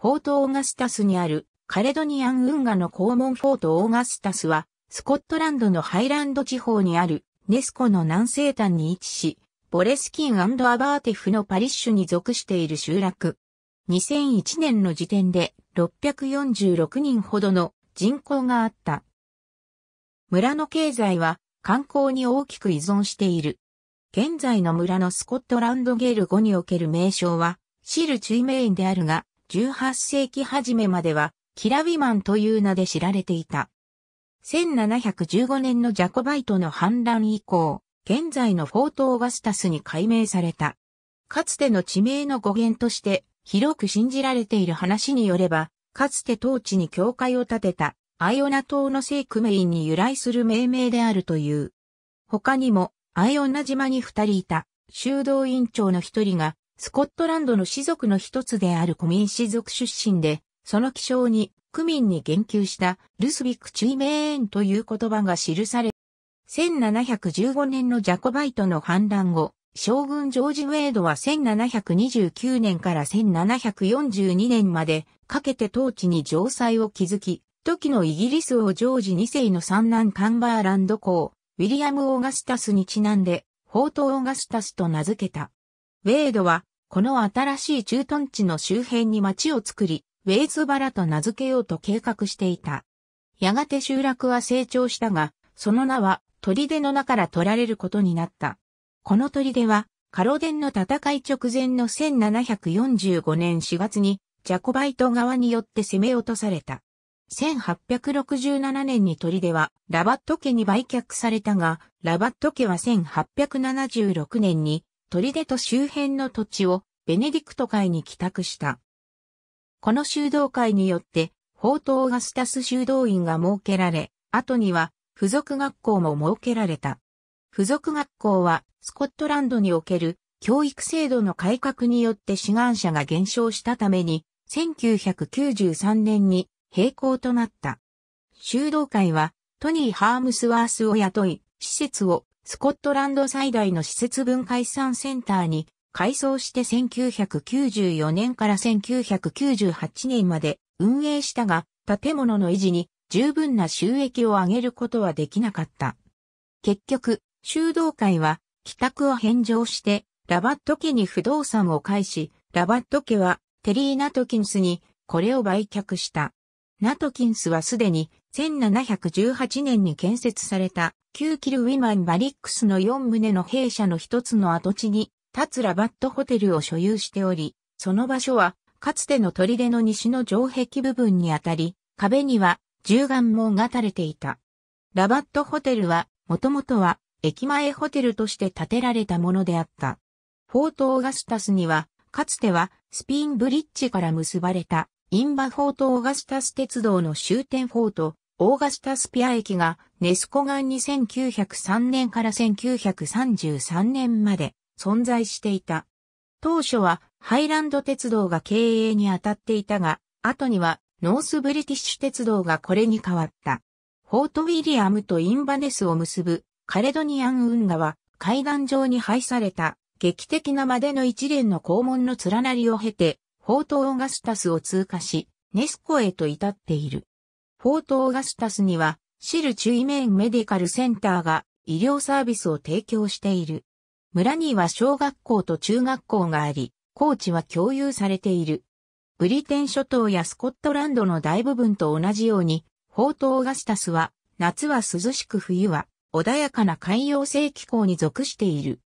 フォート・オーガスタスにあるカレドニアン運河の肛門フォート・オーガスタスは、スコットランドのハイランド地方にあるネスコの南西端に位置し、ボレスキンアバーテフのパリッシュに属している集落。2001年の時点で646人ほどの人口があった。村の経済は観光に大きく依存している。現在の村のスコットランドゲール語における名称はシール・チュイメインであるが、18世紀初めまでは、キラビマンという名で知られていた。1715年のジャコバイトの反乱以降、現在のフォート・オーガスタスに改名された。かつての地名の語源として広く信じられている話によれば、かつて当地に教会を建てたアイオナ島の聖クメインに由来する命名であるという。他にも、アイオナ島に二人いた修道院長の一人がスコットランドの士族の一つであるコミン士族出身で、その気象に、クミンに言及したルスビックチュイメーンという言葉が記され、1715年のジャコバイトの反乱後、将軍ジョージ・ウェイドは1729年から1742年までかけて当地に城塞を築き、時のイギリス王ジョージ2世の三男カンバーランド公、ウィリアム・オーガスタスにちなんで、宝刀オーガスタスと名付けた。ウェードはこの新しい駐屯地の周辺に町を作り、ウェイズバラと名付けようと計画していた。やがて集落は成長したが、その名は砦の名から取られることになった。この砦は、カロデンの戦い直前の1745年4月に、ジャコバイト側によって攻め落とされた。1867年に砦はラバット家に売却されたが、ラバット家は1876年に砦と周辺の土地をベネディクト会に帰宅した。この修道会によって、法とオーガスタス修道院が設けられ、後には付属学校も設けられた。付属学校はスコットランドにおける教育制度の改革によって志願者が減少したために、1993年に閉校となった。修道会はトニー・ハームスワースを雇い、施設をスコットランド最大の施設分解散センターに改装して1994年から1998年まで運営したが、建物の維持に十分な収益を上げることはできなかった。結局、修道会は帰宅を返上して、ラバット家に不動産を返し、ラバット家はテリー・ナトキンスにこれを売却した。ナトキンスはすでに1718年に建設された旧キルウィマン・バリックスの4棟の弊社の一つの跡地に、タツラバットホテルを所有しており、その場所は、かつての砦の西の城壁部分にあたり、壁には、銃眼門が垂れていた。ラバットホテルは、もともとは、駅前ホテルとして建てられたものであった。フォート・オーガスタスには、かつては、スピンブリッジから結ばれた、インバ・フォート・オーガスタス鉄道の終点フォート、オーガスタスピア駅がネスコ岩に1903年から1933年まで存在していた。当初はハイランド鉄道が経営に当たっていたが、後にはノースブリティッシュ鉄道がこれに変わった。フォートウィリアムとインバネスを結ぶカレドニアン運河は海岸上に配された劇的なまでの一連の肛門の連なりを経て、フォートオーガスタスを通過し、ネスコへと至っている。フォートオーガスタスには、シルチュイメインメディカルセンターが医療サービスを提供している。村には小学校と中学校があり、高地は共有されている。ブリテン諸島やスコットランドの大部分と同じように、フォートオーガスタスは、夏は涼しく冬は穏やかな海洋性気候に属している。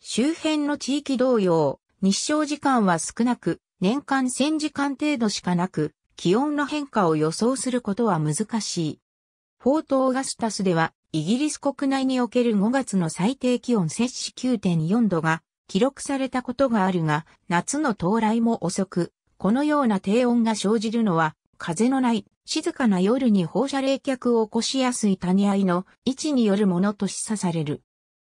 周辺の地域同様、日照時間は少なく、年間1000時間程度しかなく、気温の変化を予想することは難しい。フォートオーガスタスでは、イギリス国内における5月の最低気温摂氏9.4度が記録されたことがあるが、夏の到来も遅く、このような低温が生じるのは、風のない静かな夜に放射冷却を起こしやすい谷合の位置によるものと示唆される。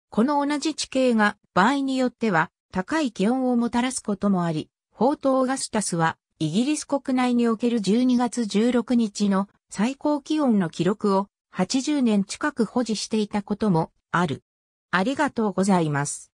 この同じ地形が場合によっては高い気温をもたらすこともあり、フォートオーガスタスはイギリス国内における12月16日の最高気温の記録を80年近く保持していたこともある。ありがとうございます。